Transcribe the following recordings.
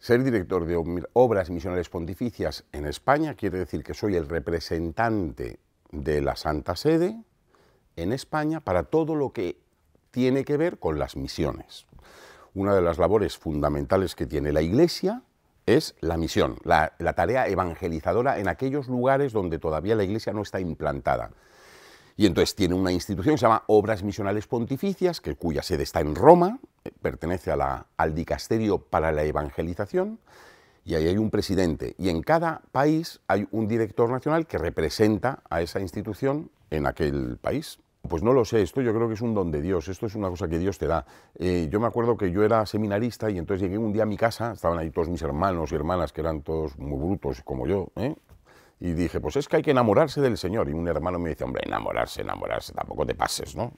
Ser director de obras misionales pontificias en España quiere decir que soy el representante de la Santa Sede en España para todo lo que tiene que ver con las misiones. Una de las labores fundamentales que tiene la Iglesia es la misión, la, la tarea evangelizadora en aquellos lugares donde todavía la Iglesia no está implantada. Y entonces tiene una institución que se llama Obras Misionales Pontificias, que, cuya sede está en Roma, eh, pertenece a la, al Dicasterio para la Evangelización, y ahí hay un presidente. Y en cada país hay un director nacional que representa a esa institución en aquel país. Pues no lo sé, esto yo creo que es un don de Dios, esto es una cosa que Dios te da. Eh, yo me acuerdo que yo era seminarista y entonces llegué un día a mi casa, estaban ahí todos mis hermanos y hermanas que eran todos muy brutos como yo, ¿eh? Y dije, pues es que hay que enamorarse del Señor. Y un hermano me dice, hombre, enamorarse, enamorarse, tampoco te pases, ¿no?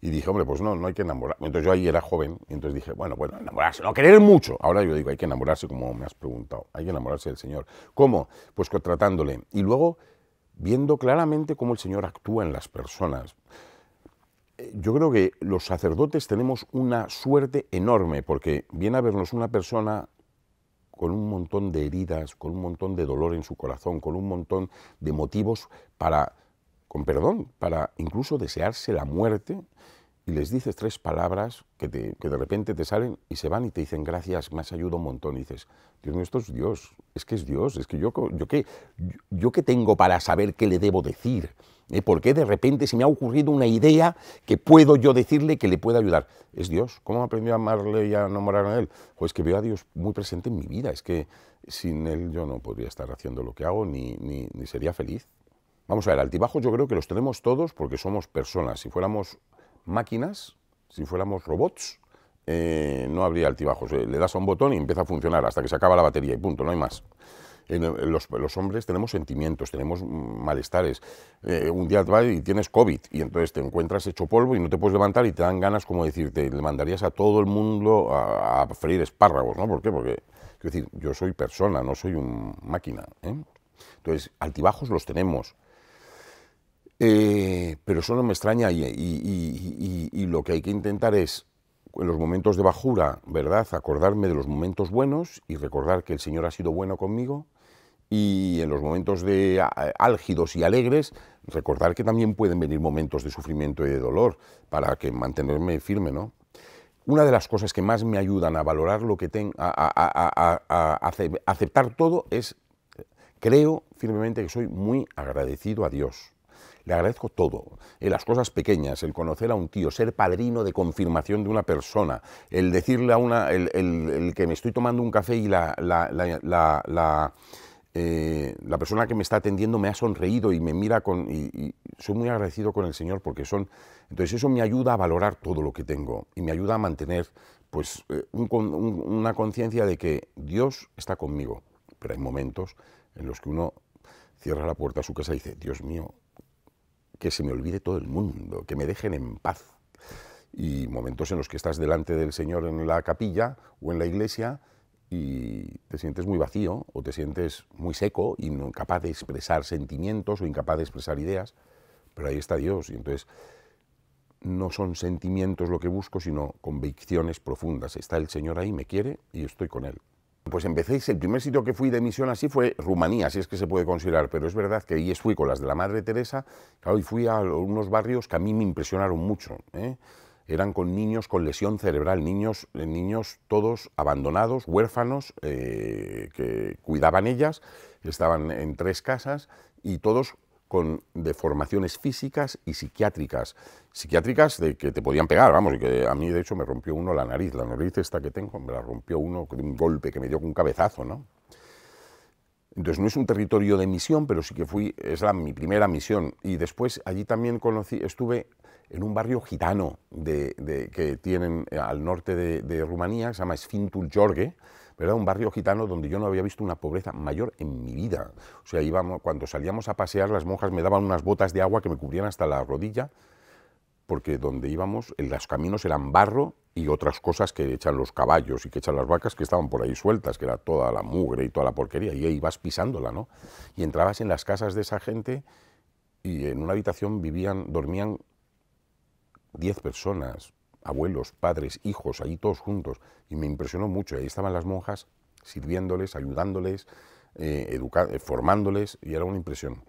Y dije, hombre, pues no, no hay que enamorarse. Entonces yo ahí era joven, y entonces dije, bueno, bueno, enamorarse, no querer mucho. Ahora yo digo, hay que enamorarse, como me has preguntado, hay que enamorarse del Señor. ¿Cómo? Pues tratándole. Y luego, viendo claramente cómo el Señor actúa en las personas. Eh, yo creo que los sacerdotes tenemos una suerte enorme, porque viene a vernos una persona con un montón de heridas, con un montón de dolor en su corazón, con un montón de motivos para, con perdón, para incluso desearse la muerte y les dices tres palabras que, de repente te salen y se van y te dicen gracias, me has ayudado un montón. Y dices, Dios mío, esto es Dios, es que es Dios, es que yo, yo, qué, yo tengo para saber qué le debo decir, ¿Eh? ¿por qué de repente se me ha ocurrido una idea que puedo yo decirle que le pueda ayudar? Es Dios, ¿cómo aprendí a amarle y a enamorarme a él? Pues que veo a Dios muy presente en mi vida, es que sin él yo no podría estar haciendo lo que hago ni, ni sería feliz. Vamos a ver, altibajos yo creo que los tenemos todos porque somos personas. Si fuéramos máquinas, si fuéramos robots, eh, no habría altibajos. Eh, le das a un botón y empieza a funcionar hasta que se acaba la batería y punto, no hay más. Eh, los, hombres tenemos sentimientos, tenemos malestares. un día vas y tienes COVID y entonces te encuentras hecho polvo y no te puedes levantar y te dan ganas como decirte, le mandarías a todo el mundo a, a freír espárragos, ¿no? ¿Por qué? Porque, quiero decir, yo soy persona, no soy una máquina. Entonces, altibajos los tenemos, eh, pero eso no me extraña y, lo que hay que intentar es, en los momentos de bajura, ¿verdad?, acordarme de los momentos buenos y recordar que el Señor ha sido bueno conmigo y en los momentos de álgidos y alegres, recordar que también pueden venir momentos de sufrimiento y de dolor para que mantenerme firme, ¿no? Una de las cosas que más me ayudan a valorar lo que tengo, a, a, aceptar todo es, creo firmemente que soy muy agradecido a Dios. Le agradezco todo, eh, las cosas pequeñas, el conocer a un tío, ser padrino de confirmación de una persona, el decirle a una, el, que me estoy tomando un café y la, la, la, la eh, la persona que me está atendiendo me ha sonreído y me mira con... Y, soy muy agradecido con el Señor porque son... Entonces eso me ayuda a valorar todo lo que tengo y me ayuda a mantener pues eh, una conciencia de que Dios está conmigo. Pero hay momentos en los que uno cierra la puerta a su casa y dice, Dios mío, que se me olvide todo el mundo, que me dejen en paz. Y momentos en los que estás delante del Señor en la capilla o en la iglesia y te sientes muy vacío o te sientes muy seco, y incapaz de expresar sentimientos o incapaz de expresar ideas, pero ahí está Dios. Y entonces no son sentimientos lo que busco, sino convicciones profundas. Está el Señor ahí, me quiere y estoy con Él. Pues empecéis, el primer sitio que fui de misión así fue Rumanía, si es que se puede considerar, pero es verdad que ahí fui con las de la Madre Teresa, claro, y fui a unos barrios que a mí me impresionaron mucho. ¿eh? Eran con niños con lesión cerebral, niños, eh, niños todos abandonados, huérfanos, eh, que cuidaban ellas, estaban en tres casas y todos con deformaciones físicas y psiquiátricas. Psiquiátricas de que te podían pegar, vamos, y que a mí de hecho me rompió uno la nariz, la nariz esta que tengo, me la rompió uno con un golpe que me dio con un cabezazo, ¿no? Entonces no es un territorio de misión, pero sí que fui, es la, mi primera misión. Y después allí también conocí, estuve en un barrio gitano de, que tienen eh, al norte de, Rumanía, se llama Sfintul Jorge, era Un barrio gitano donde yo no había visto una pobreza mayor en mi vida. O sea, íbamos, cuando salíamos a pasear, las monjas me daban unas botas de agua que me cubrían hasta la rodilla, porque donde íbamos, en los caminos eran barro y otras cosas que echan los caballos y que echan las vacas que estaban por ahí sueltas, que era toda la mugre y toda la porquería, y ahí ibas pisándola, ¿no? Y entrabas en las casas de esa gente y en una habitación vivían, dormían 10 personas, abuelos, padres, hijos, ahí todos juntos, y me impresionó mucho. Ahí estaban las monjas sirviéndoles, ayudándoles, eh, eh, formándoles, y era una impresión.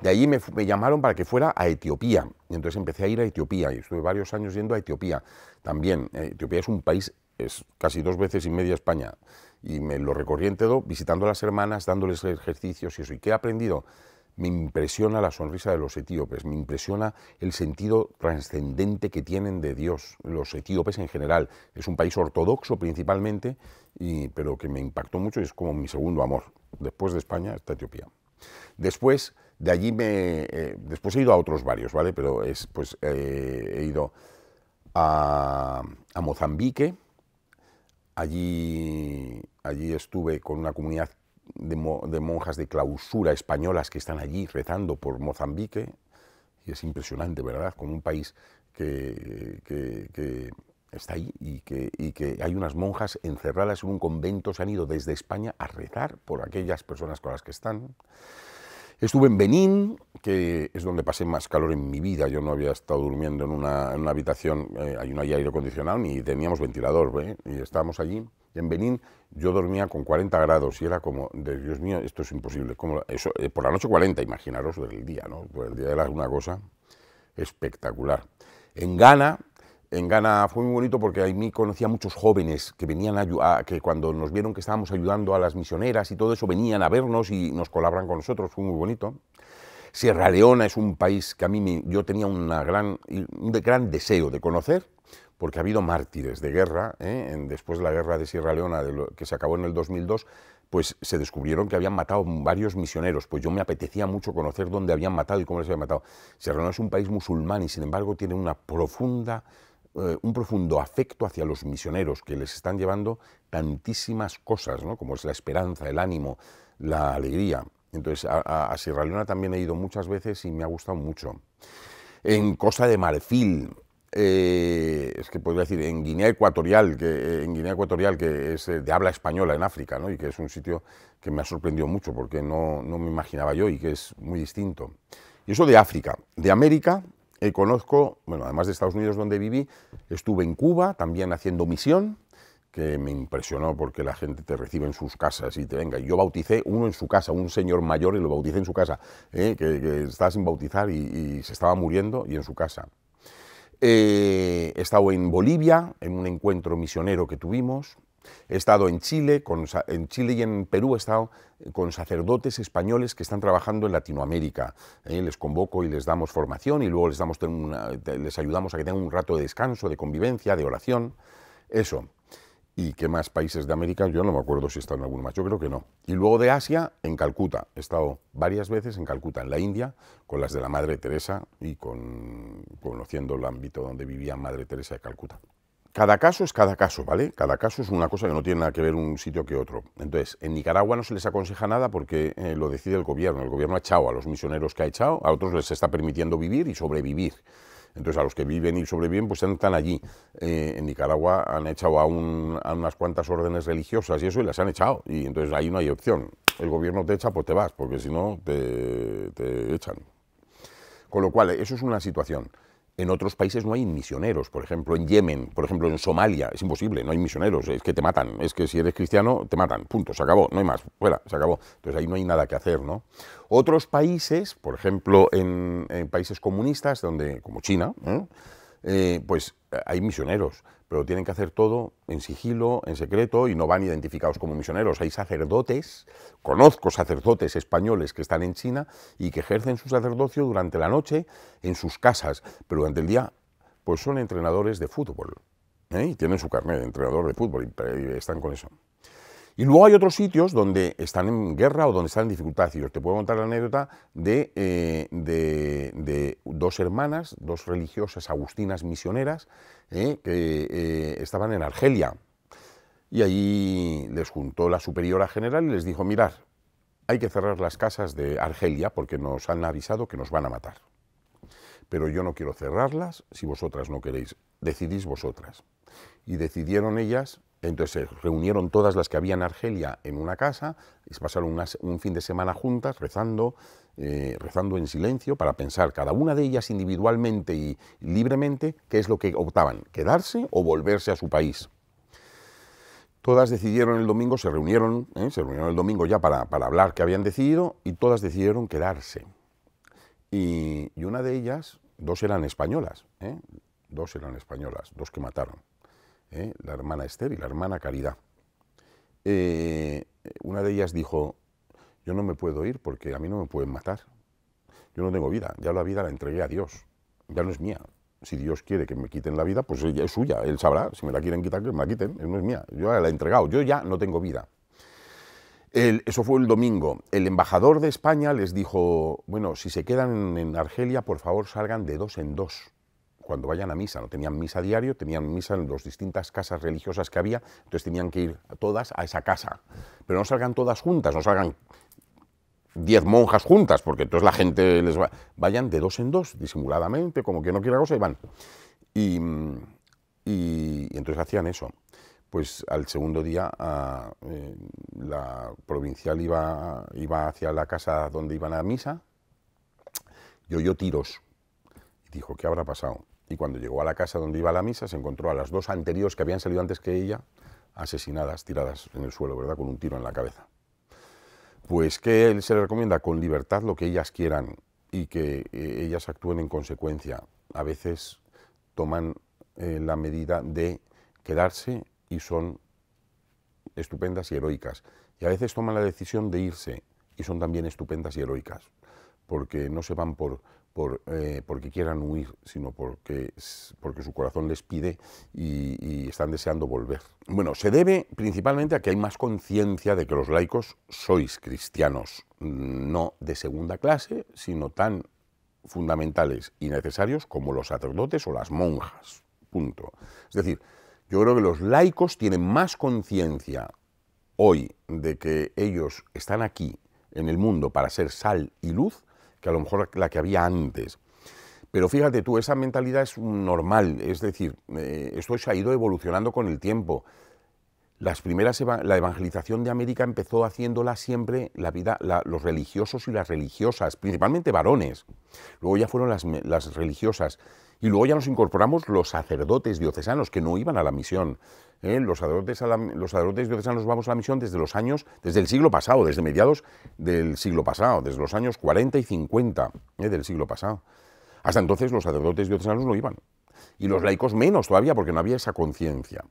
De allí me, llamaron para que fuera a Etiopía, y entonces empecé a ir a Etiopía, y estuve varios años yendo a Etiopía también. Eh, Etiopía es un país, es casi dos veces y media España, y me lo recorrí entero visitando a las hermanas, dándoles ejercicios y eso. ¿Y qué he aprendido? me impresiona la sonrisa de los etíopes, me impresiona el sentido trascendente que tienen de Dios los etíopes en general. Es un país ortodoxo principalmente, y, pero que me impactó mucho y es como mi segundo amor. Después de España está Etiopía. Después de allí me, eh, después he ido a otros varios, ¿vale? Pero es, pues eh, he ido a, Mozambique. Allí, allí estuve con una comunidad de, monjas de clausura españolas que están allí rezando por Mozambique. Y es impresionante, ¿verdad? Como un país que, está ahí y que, y que, hay unas monjas encerradas en un convento, se han ido desde España a rezar por aquellas personas con las que están. Estuve en Benín, que es donde pasé más calor en mi vida. Yo no había estado durmiendo en una, habitación, eh, no hay aire acondicionado ni teníamos ventilador, ¿eh? y estábamos allí. en Benín yo dormía con 40 grados y era como, Dios mío, esto es imposible. eso, eh, por la noche 40, imaginaros, del día, ¿no? Pues el día era una cosa espectacular. En Ghana en Ghana fue muy bonito porque ahí conocía muchos jóvenes que venían a, que cuando nos vieron que estábamos ayudando a las misioneras y todo eso, venían a vernos y nos colaboran con nosotros, fue muy bonito. Sierra Leona es un país que a mí me, yo tenía una gran, un gran deseo de conocer, porque ha habido mártires de guerra, ¿eh? después de la guerra de Sierra Leona, que se acabó en el 2002, pues se descubrieron que habían matado varios misioneros, pues yo me apetecía mucho conocer dónde habían matado y cómo les habían matado. Sierra Leona es un país musulmán y sin embargo tiene una profunda eh, un profundo afecto hacia los misioneros que les están llevando tantísimas cosas, como es la esperanza, el ánimo, la alegría. Entonces, a, Sierra Leona también he ido muchas veces y me ha gustado mucho. En Costa de Marfil, eh, es que podría decir en Guinea Ecuatorial, que eh, en Guinea Ecuatorial que es de habla española en África, y que es un sitio que me ha sorprendido mucho porque no, no me imaginaba yo y que es muy distinto. Y eso de África, de América, eh, conozco, bueno, además de Estados Unidos donde viví, estuve en Cuba también haciendo misión, que me impresionó porque la gente te recibe en sus casas y te venga. Yo bauticé uno en su casa, un señor mayor, y lo bauticé en su casa, eh, que, estaba sin bautizar y, se estaba muriendo y en su casa. Eh, he estado en Bolivia, en un encuentro misionero que tuvimos. He estado en Chile, en Chile y en Perú he estado con sacerdotes españoles que están trabajando en Latinoamérica. Eh, les convoco y les damos formación y luego les, damos les ayudamos a que tengan un rato de descanso, de convivencia, de oración. Eso. ¿Y qué más países de América? Yo no me acuerdo si he estado en alguno más, yo creo que no. Y luego de Asia, en Calcuta. He estado varias veces en Calcuta, en la India, con las de la Madre Teresa y con, conociendo el ámbito donde vivía Madre Teresa de Calcuta. Cada caso es cada caso, ¿vale? Cada caso es una cosa que no tiene nada que ver un sitio que otro. Entonces, en Nicaragua no se les aconseja nada porque eh, lo decide el gobierno. El gobierno ha echado a los misioneros que ha echado, a otros les está permitiendo vivir y sobrevivir. Entonces, a los que viven y sobreviven, pues están allí. Eh, en Nicaragua han echado a, unas cuantas órdenes religiosas y eso, y las han echado. Y entonces ahí no hay opción. El gobierno te echa, pues te vas, porque si no, te echan. Con lo cual, eso es una situación. En otros países no hay misioneros, por ejemplo, en Yemen, por ejemplo, en Somalia, es imposible, no hay misioneros, es que te matan, es que si eres cristiano te matan, punto, se acabó, no hay más, fuera, se acabó. Entonces ahí no hay nada que hacer, ¿no? Otros países, por ejemplo, en, países comunistas, donde, como China, ¿eh? Eh, pues hay misioneros, pero tienen que hacer todo en sigilo, en secreto, y no van identificados como misioneros. Hay sacerdotes, conozco sacerdotes españoles que están en China y que ejercen su sacerdocio durante la noche en sus casas, pero durante el día pues son entrenadores de fútbol. ¿eh? Y tienen su carnet de entrenador de fútbol y eh, están con eso. Y luego hay otros sitios donde están en guerra o donde están en dificultad. Y os te puedo contar la anécdota de, eh, dos hermanas, dos religiosas agustinas misioneras, eh, que eh, estaban en Argelia. Y ahí les juntó la superiora general y les dijo, mirad, hay que cerrar las casas de Argelia porque nos han avisado que nos van a matar. Pero yo no quiero cerrarlas si vosotras no queréis, decidís vosotras. Y decidieron ellas entonces se eh, reunieron todas las que había en Argelia en una casa, y se pasaron un fin de semana juntas rezando, eh, rezando en silencio para pensar cada una de ellas individualmente y libremente qué es lo que optaban, quedarse o volverse a su país. Todas decidieron el domingo, se reunieron, ¿eh? se reunieron el domingo ya para, hablar qué habían decidido y todas decidieron quedarse. Y, una de ellas, dos eran españolas, dos eran españolas, dos que mataron. ¿eh? la hermana Esther y la hermana Caridad. Eh, una de ellas dijo, yo no me puedo ir porque a mí no me pueden matar. Yo no tengo vida, ya la vida la entregué a Dios, ya no es mía. Si Dios quiere que me quiten la vida, pues ella es suya, él sabrá, si me la quieren quitar, que me la quiten, no es mía, yo la he entregado, yo ya no tengo vida. eso fue el domingo. El embajador de España les dijo, bueno, si se quedan en Argelia, por favor salgan de dos en dos cuando vayan a misa. No tenían misa diario, tenían misa en las distintas casas religiosas que había, entonces tenían que ir todas a esa casa. Pero no salgan todas juntas, no salgan diez monjas juntas, porque entonces la gente les va... Vayan de dos en dos, disimuladamente, como que no quiera cosa, y van. Y, entonces hacían eso pues al segundo día ah, eh, la provincial iba, iba hacia la casa donde iban a misa y oyó tiros. Y dijo, ¿qué habrá pasado? y cuando llegó a la casa donde iba a la misa se encontró a las dos anteriores que habían salido antes que ella asesinadas, tiradas en el suelo, ¿verdad? Con un tiro en la cabeza. Pues que él se le recomienda con libertad lo que ellas quieran y que eh, ellas actúen en consecuencia. A veces toman eh, la medida de quedarse y son estupendas y heroicas. Y a veces toman la decisión de irse y son también estupendas y heroicas, porque no se van por eh, porque quieran huir, sino porque, porque su corazón les pide y, y están deseando volver. Bueno, se debe principalmente a que hay más conciencia de que los laicos sois cristianos, mm, no de segunda clase, sino tan fundamentales y necesarios como los sacerdotes o las monjas. Punto. Es decir, yo creo que los laicos tienen más conciencia hoy de que ellos están aquí en el mundo para ser sal y luz que a lo mejor la que había antes. Pero fíjate tú, esa mentalidad es normal, es decir, eh, esto se ha ido evolucionando con el tiempo. Las primeras la evangelización de América empezó haciéndola siempre la vida, los religiosos y las religiosas, principalmente varones. Luego ya fueron las, religiosas. Y luego ya nos incorporamos los sacerdotes diocesanos que no iban a la misión. ¿eh? Los, sacerdotes diocesanos vamos a la misión desde los años, desde el siglo pasado, desde mediados del siglo pasado, desde los años 40 y 50 ¿eh? del siglo pasado. Hasta entonces los sacerdotes diocesanos no iban. Y los laicos menos todavía porque no había esa conciencia.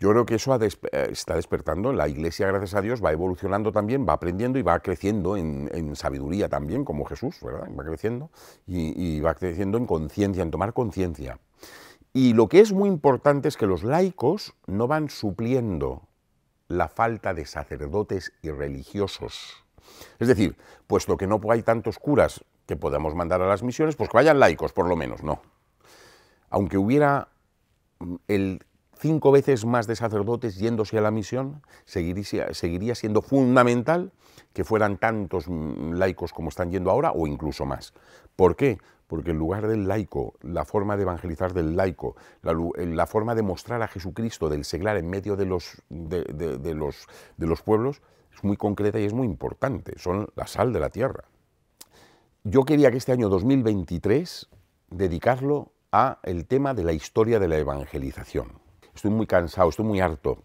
Yo creo que eso eh, está despertando. La Iglesia, gracias a Dios, va evolucionando también, va aprendiendo y va creciendo en, sabiduría también, como Jesús, ¿verdad? Va creciendo y, y va creciendo en conciencia, en tomar conciencia. Y lo que es muy importante es que los laicos no van supliendo la falta de sacerdotes y religiosos. Es decir, puesto que no hay tantos curas que podamos mandar a las misiones, pues que vayan laicos, por lo menos, no. Aunque hubiera mm, el cinco veces más de sacerdotes yéndose a la misión, seguiría, siendo fundamental que fueran tantos mm, laicos como están yendo ahora o incluso más. ¿Por qué? Porque el lugar del laico, la forma de evangelizar del laico, eh, la, forma de mostrar a Jesucristo del seglar en medio de los, de, los, de los pueblos es muy concreta y es muy importante. Son la sal de la tierra. Yo quería que este año 2023 dedicarlo a el tema de la historia de la evangelización. Estoy muy cansado, estoy muy harto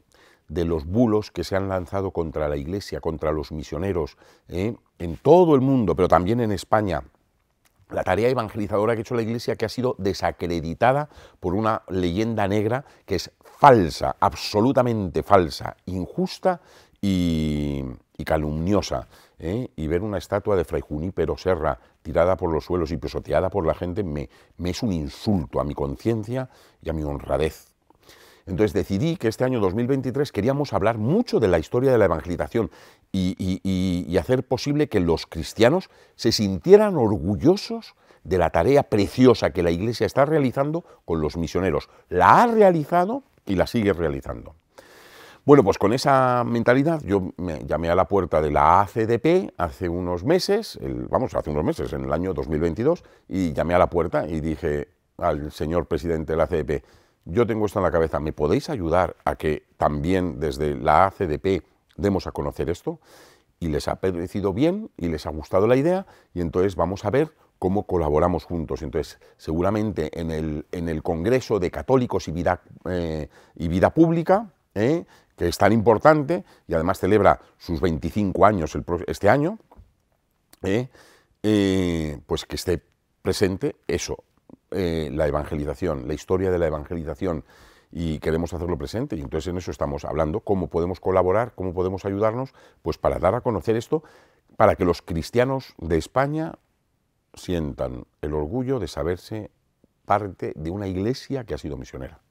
de los bulos que se han lanzado contra la Iglesia, contra los misioneros, ¿eh? en todo el mundo, pero también en España. La tarea evangelizadora que ha hecho la Iglesia que ha sido desacreditada por una leyenda negra que es falsa, absolutamente falsa, injusta y, calumniosa. ¿eh? Y ver una estatua de Fray Junípero Serra tirada por los suelos y pisoteada por la gente me, me es un insulto a mi conciencia y a mi honradez. Entonces decidí que este año 2023 queríamos hablar mucho de la historia de la evangelización y, hacer posible que los cristianos se sintieran orgullosos de la tarea preciosa que la Iglesia está realizando con los misioneros. La ha realizado y la sigue realizando. Bueno, pues con esa mentalidad yo me llamé a la puerta de la ACDP hace unos meses, vamos, hace unos meses, en el año 2022, y llamé a la puerta y dije al señor presidente de la ACDP, yo tengo esto en la cabeza, ¿me podéis ayudar a que también desde la ACDP demos a conocer esto? Y les ha parecido bien y les ha gustado la idea y entonces vamos a ver cómo colaboramos juntos. Entonces, seguramente en el, en el Congreso de Católicos y Vida, eh, y vida Pública, ¿eh? que es tan importante y además celebra sus 25 años este año, ¿eh? pues que esté presente eso, eh, la evangelización, la historia de la evangelización y queremos hacerlo presente. Y entonces en eso estamos hablando, cómo podemos colaborar, cómo podemos ayudarnos, pues para dar a conocer esto, para que los cristianos de España sientan el orgullo de saberse parte de una iglesia que ha sido misionera.